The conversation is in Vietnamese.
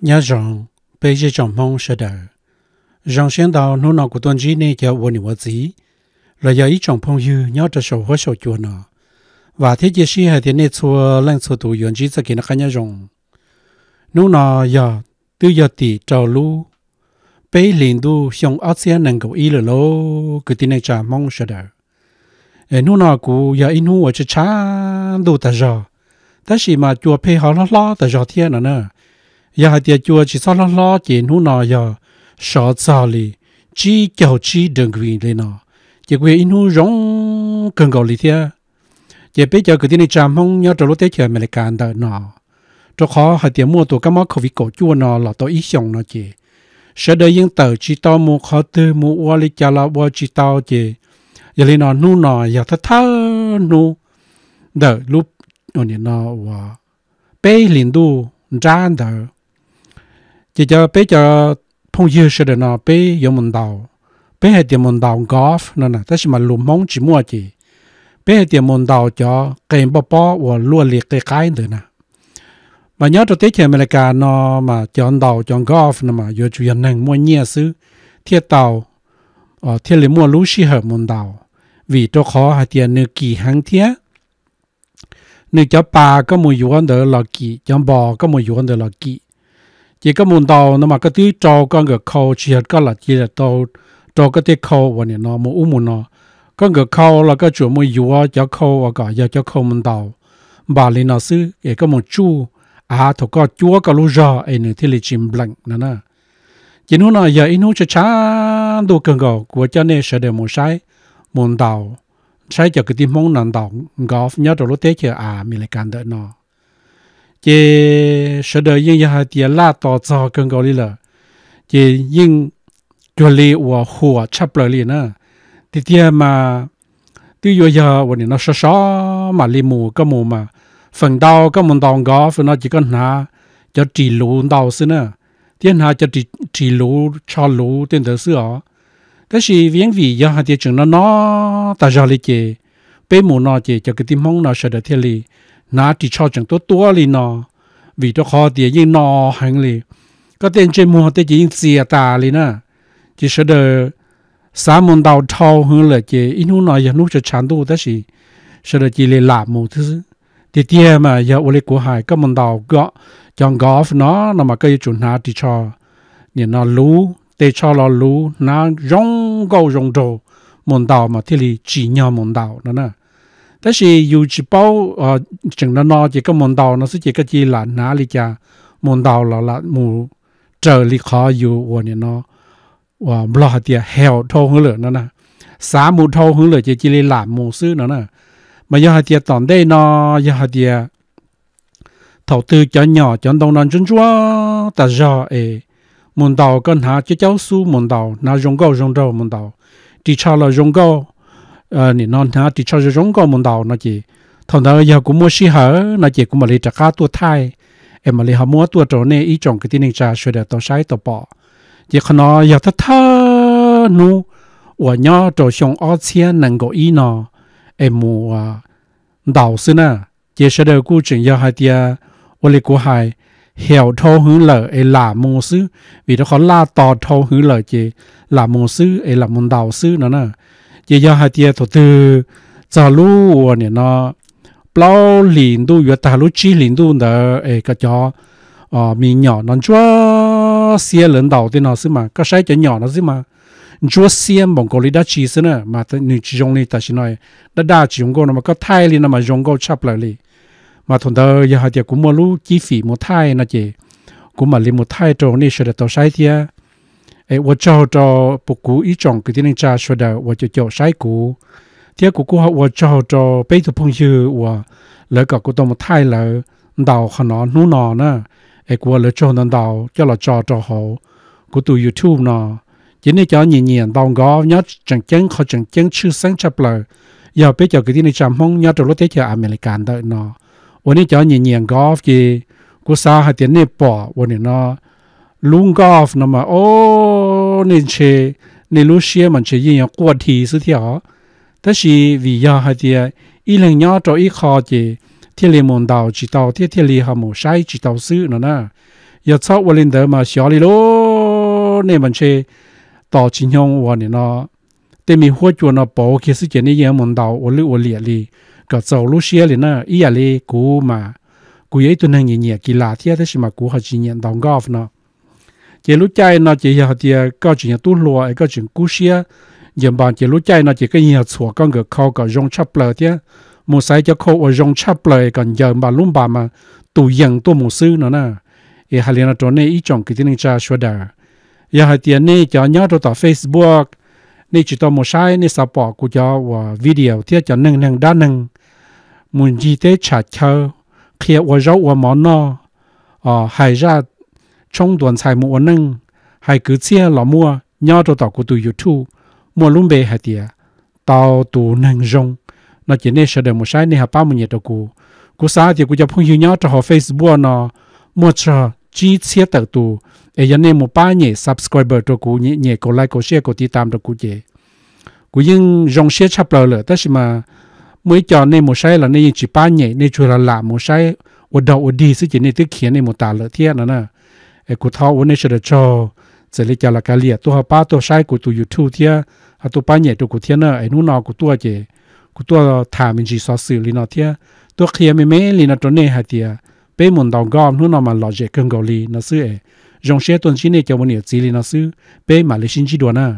nhà rằng bây giờ trong mong sẽ đỡ rằng xem đào nô nào của tuần chỉ này cho quân nhiều gì là giờ ý trong phong dư nhớ cho sầu hóa sầu chùa nọ và thế giới sĩ hay thế này xua lên xua tụ yến chỉ sẽ kiến cái nhà rằng nô nào giờ từ giờ tỷ trào lưu bây liền du xong ác xe năng cầu ý là lô cứ tin này trả mong sẽ đỡ ê nô nào cụ giờ in hú ở chỗ cha đồ ta giờ ta chỉ mà chùa phê họ lo lo ta giờ thiên nữa giờ hai tiệt chùa chỉ sao lo lo chỉ nu nọ giờ sợ sao lì chỉ kiểu chỉ đường quỳ lên nọ chỉ quỳ in nu rong cần cầu lì thế chỉ bây giờ cái tiền chạm không nhớ trâu lúc tết chơi mà lại cản đời nọ cho khó hai tiệt mua tổ cá mắc khẩu vị cổ chua nọ là tôi ý xong nọ chỉ sẽ đời yên tờ chỉ tao mua khó tư mua qua lì chả là qua chỉ tao chỉ giờ lên nọ nu nọ giờ thắt thắt nu đợi lúc ở nhà nọ và bé liền đu ra đời chỉ cho bây giờ phong dư sẽ được nó bây dùng mình đầu bé hệ tiền mình đầu golf nè nè tất mà lùm mong chỉ mua chỉ bây hệ tiền mình đầu cho cây bò bò và luôn liệt cái cái nữa nè mà nhớ tôi tiết kiệm mình là nó mà chọn đầu chọn golf nè mà vừa chuyện này mua nhẹ xứ thiết tàu ở ờ, thiết lý mua lũ sĩ hợp mình đầu vì tôi khó hay tiền nửa kỳ hàng thiết nửa cho bà có một yuan đỡ là kỳ cho bò có một yuan đỡ là kỳ chỉ có muốn tàu nó mà cái thứ trò con người khâu chỉ hết cái là chỉ là tàu trò cái thứ khâu và nè nó mà u muốn nó con người khâu là cái chuyện mua yếu cho khâu và cả giờ cho khâu muốn tàu bà lý nó sư cái cái một chú à thọ có chúa cái lúa rò ấy nữa thì là chim blank nè nè chỉ nó nói giờ anh nói cho cha đồ cần gò của cha nên sẽ để một sai muốn tàu sai cho cái tim mong nằm tàu golf nhớ đồ lúc thế chờ à mình lại càng đợi nó chế sợ đời yên nhà thì la tỏ cho cơn gọi đi là chế yên chuẩn li và hùa chấp lời liền á thì tia mà tiêu vô giờ và nó sợ sợ mà li mù có mù mà phần đau có mù đau gõ phần nó chỉ cần hả cho trì lũ đau xin á thiên hạ cho trì trì lũ cho lũ tên thứ xưa thế thì viễn vị giờ thì chúng nó nó ta ra li chế bé mù nó chế cho cái tim hông nó sợ được thiên li cho chẳng vì đó khó địa yên nọ hành li, có tiền chơi mua tiền yên chia ta li nè, chỉ sợ đời xã môn đào thâu hơn là chỉ ít hôm nay giờ lúc cho chán đủ đó gì, sợ đời chỉ là làm một thứ, thì tiền mà giờ ở đây của hải các môn đào gõ, chọn gõ nó là mà cái chuẩn hạ thì cho, nhìn nó lú, tê cho nó lú, nó rong gầu rong đồ, môn đào mà thì chỉ nhau môn đào đó nè. 但是有一包呃，整了呢，这个门道呢是这个是哪哪里家门道了啦？木这里可有我呢呢？哇，不啦的，还有偷回来了呢，啥木偷回来就这里烂木丝了呢？mà giờ hạt tiền tòn đây nó giờ hạt tiền thầu tư cho nhỏ cho đồng non chân chúa ta giờ ấy muốn đầu con há cho cháu su muốn đầu nó rong gạo rong đầu muốn đầu chỉ cho là rong gạo ờ non thà thì cho cho giống con môn đào nó chỉ thằng đó giờ cũng mua xí hở nó chỉ cũng mà lấy trả cá tua thai em mà lấy họ mua tua trộn này ý chồng cái tin cha sửa để tao sai tao bỏ chỉ khi nó giờ thà thà nu và nhỏ chỗ xong ở trên năng có ý nó em mua ờ, đào xưa nè chỉ sẽ được cố chuyện giờ hai tia và lấy cố hai hiểu thâu hướng lở ấy là mô sư vì nó khó la tò thâu hướng lở chỉ là mô sư ấy là môn đầu sư nè chỉ do hai tia thổ tư giờ lũ này nó bao liền đu vừa ta lũ chi liền đu cái cho ờ mình nhỏ nó chúa xe lần đầu tiên nó xí mà cái sai cho nhỏ nó xí mà chúa xe mong có đã chi xí nữa mà ta nữ chỉ dùng ta chỉ nói đã đa chỉ dùng cô nó mà có thay lý mà dùng cô chắp lại lý mà thằng đó giờ hai tia cũng mua lũ chi phí một thay nó cũng mà lý một thay trâu này sẽ được tao sai thiệt 诶，我找着不过一种，给人家说的，我就叫晒股。结果过后，我找着别的朋友，我来搞个多么太了，到很难弄难呢。诶，我来找能到，叫了找着好，我读 YouTube 呢。今天叫年年到个，伢正经和正经出生出来，要别叫给人家蒙，伢着落地叫阿美利干的呢。我呢叫年年个，个啥还点那包，我呢呢，龙个那么哦。nên chế nên lúc xưa mình chế gì quá thì sự thiểu thế thì vì do hai tia ý lần nhau cho ý khó chế thiên liên môn đạo chỉ đạo thiên thiên liên hàm một sai chỉ đạo sự nữa nè giờ sau วัน lên đó mà xóa đi lô nên mình chế đạo chính hông và nên nó để mình hỗ trợ nó bảo cái sự chế này yên môn đạo và lưu và liệt đi cả sau lúc xưa liền nè ý là đi cú mà cú ấy tuần hàng nhẹ nhẹ kỳ lạ thế thế mà cú họ chỉ nhận đóng góp nó chỉ lúc chạy nó chỉ học chỉ à, có chuyện tu lùa à, có chuyện cú xia giờ bạn chỉ lúc chạy nó chỉ cái nhiều sủa con người khâu cả rong chắp lời thế một sai cho khâu ở rong chắp lời còn giờ mà lúc bà mà tụ dần tu một sư nữa nè thì hai lần đó này ý chọn cái tiếng cha xóa đà giờ hai tiền này cho nhớ tôi tao Facebook này chỉ tôi một sai này sao bỏ của cho video thế cho nâng nâng đa nâng muốn gì thế chặt chờ khi ở rau ở món nó ở hay ra trong đoàn xài mua nâng hay cứ chia lò mua nhau cho tàu của tụi youtube mua luôn bề hai tia tàu tụ nâng rong nó chỉ nên sợ đời một sai nên hạ ba một nhiệt đầu cũ cú xa thì cú cho phong nhau cho họ facebook nó mua cho chi chia tờ tụ ấy giờ nên một ba nhẹ subscriber cho cú nhẹ nhẹ cổ like cổ share cổ tí tam cho cú chị cú nhưng rong share chắp lờ lờ tất mà mới cho nên một sai là nên chỉ ba nhẹ nên chưa là làm một sai ở đầu ở đi sự chỉ nên tiết khiến nên một tà lợ thiên nữa nè เอกูท้อวันนี้เฉลยจอจะเรียกละกาเลียตัวป้าตัวใช้กูตัวยูทูบเทียตัวป้าเนี่ยตัวกูเทียเนอไอ้นู้นนอกูตัวเจกูตัวถามมินจีซอสื่อลีนอเทียตัวเคลียไม่เมลีนอตัวเน่หาเทียเป้มุนดองกอมนู้นนอมันหลอเจเกิงเกาหลีนอซื้อเอยงเชตัวนชิ้นเนี่ยจะวันเนี่ยจีลีนอซื้อเป้มาเลชินจีดัวน่ะ